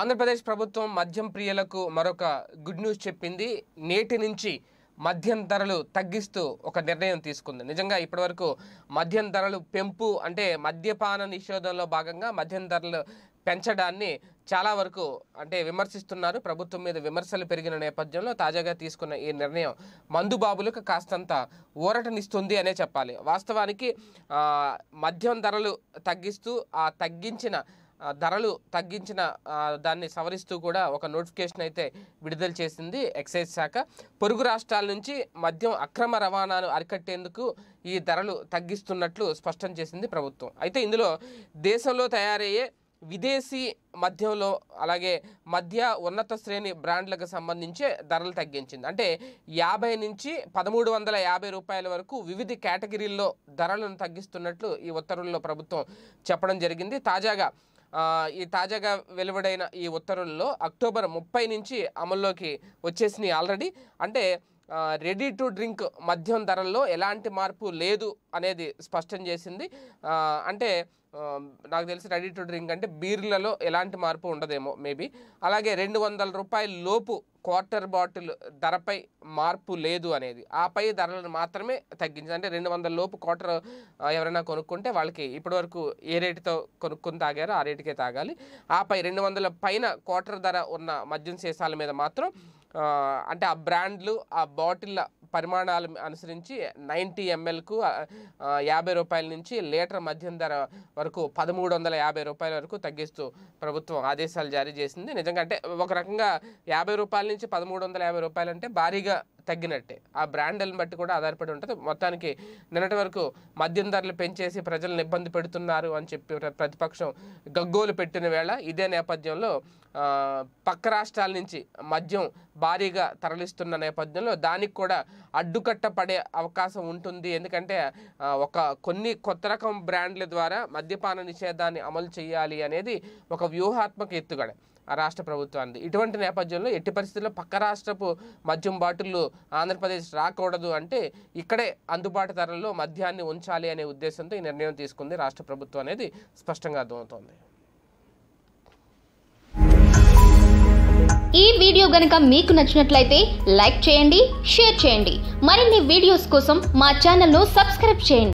ఆంధ్రప్రదేశ్ ప్రభుత్వం మద్యం ప్రియులకు మరొక గుడ్ న్యూస్ చెప్పింది నేటి నుంచి మద్యం ధరలు తగ్గిస్తూ ఒక నిర్ణయం తీసుకుంది నిజంగా ఇప్పటివరకు మద్యం ధరలు పెంపు అంటే మద్యపాన నిషేధంలో భాగంగా మద్యం ధరలు పెంచడాన్ని చాలా వరకు అంటే విమర్శిస్తున్నారు ప్రభుత్వం మీద విమర్శలు పెరిగిన నేపథ్యంలో తాజాగా తీసుకున్న ఈ నిర్ణయం మందుబాబులకు కాస్తంత ఊరటనిస్తుంది అనే చెప్పాలి వాస్తవానికి మద్యం ధరలు తగ్గిస్తూ ఆ తగ్గించిన ధరలు తగ్గించిన దాన్ని సవరిస్తూ కూడా ఒక నోటిఫికేషన్ అయితే విడుదల చేసింది ఎక్సైజ్ శాఖ పొరుగు రాష్ట్రాల నుంచి మద్యం అక్రమ రవాణాను అరికట్టేందుకు ఈ ధరలు తగ్గిస్తున్నట్లు స్పష్టం చేసింది ప్రభుత్వం అయితే ఇందులో దేశంలో తయారయ్యే విదేశీ మద్యంలో అలాగే మధ్య ఉన్నత శ్రేణి బ్రాండ్లకు సంబంధించి ధరలు తగ్గించింది అంటే యాభై నుంచి పదమూడు వందల యాభై రూపాయల వరకు వివిధ కేటగిరీల్లో ధరలను తగ్గిస్తున్నట్లు ఈ ఉత్తర్వుల్లో ప్రభుత్వం చెప్పడం జరిగింది తాజాగా ఈ తాజాగా వెలువడైన ఈ ఉత్తర్వుల్లో అక్టోబర్ ముప్పై నుంచి అమల్లోకి వచ్చేసినాయి ఆల్రెడీ అంటే రెడీ టు డ్రింక్ మద్యం ధరల్లో ఎలాంటి మార్పు లేదు అనేది స్పష్టం చేసింది అంటే నాకు తెలిసి రెడీ టు డ్రింక్ అంటే బీర్లలో ఎలాంటి మార్పు ఉండదేమో మేబీ అలాగే రెండు వందల రూపాయల లోపు క్వార్టర్ బాటిల్ ధరపై మార్పు లేదు అనేది ఆపై ధరలను మాత్రమే తగ్గించింది అంటే రెండు వందల లోపు క్వార్టర్ ఎవరైనా కొనుక్కుంటే వాళ్ళకి ఇప్పటివరకు ఏ రేటుతో కొనుక్కుని తాగారో ఆ రేటుకే తాగాలి ఆపై రెండు వందల పైన క్వార్టర్ ధర ఉన్న మద్యం సీసాల మీద మాత్రం అంటే ఆ బ్రాండ్లు ఆ బాటిల్ పరిమాణాలు అనుసరించి నైంటీ ఎంఎల్కు యాభై రూపాయల నుంచి లీటర్ మద్యం ధర వరకు పదమూడు వందల యాభై రూపాయల వరకు తగ్గిస్తూ ప్రభుత్వం ఆదేశాలు జారీ చేసింది నిజంగా అంటే ఒక రకంగా యాభై రూపాయల నుంచి పదమూడు వందల యాభై రూపాయలంటే భారీగా తగ్గినట్టే ఆ బ్రాండ్లను బట్టి కూడా ఆధారపడి ఉంటుంది మొత్తానికి నిన్నటి వరకు మద్యం ధరలు పెంచేసి ప్రజలను ఇబ్బంది పెడుతున్నారు అని చెప్పి ప్రతిపక్షం గగ్గోలు పెట్టిన వేళ ఇదే నేపథ్యంలో పక్క రాష్ట్రాల నుంచి మద్యం భారీగా తరలిస్తున్న నేపథ్యంలో దానికి కూడా అడ్డుకట్ట పడే అవకాశం ఉంటుంది ఎందుకంటే ఒక కొన్ని కొత్త రకం బ్రాండ్ల ద్వారా మద్యపాన నిషేధాన్ని అమలు చేయాలి అనేది ఒక వ్యూహాత్మక ఎత్తుగడ రాష్ట్ర ప్రభుత్వానికి ఇటువంటి నేపథ్యంలో ఎట్టి పరిస్థితుల్లో పక్క రాష్ట్రపు మద్యం బాటిల్లు ఆంధ్రప్రదేశ్ రాకూడదు అంటే ఇక్కడే అందుబాటు ధరల్లో మద్యాన్ని ఉంచాలి అనే ఉద్దేశంతో ఈ నిర్ణయం తీసుకుంది రాష్ట్ర ప్రభుత్వం అనేది స్పష్టంగా అర్థమవుతోంది ఈ వీడియో గనక మీకు నచ్చినట్లయితే లైక్ చేయండి షేర్ చేయండి మరిన్ని వీడియోస్ కోసం మా ఛానల్ను సబ్స్క్రైబ్ చేయండి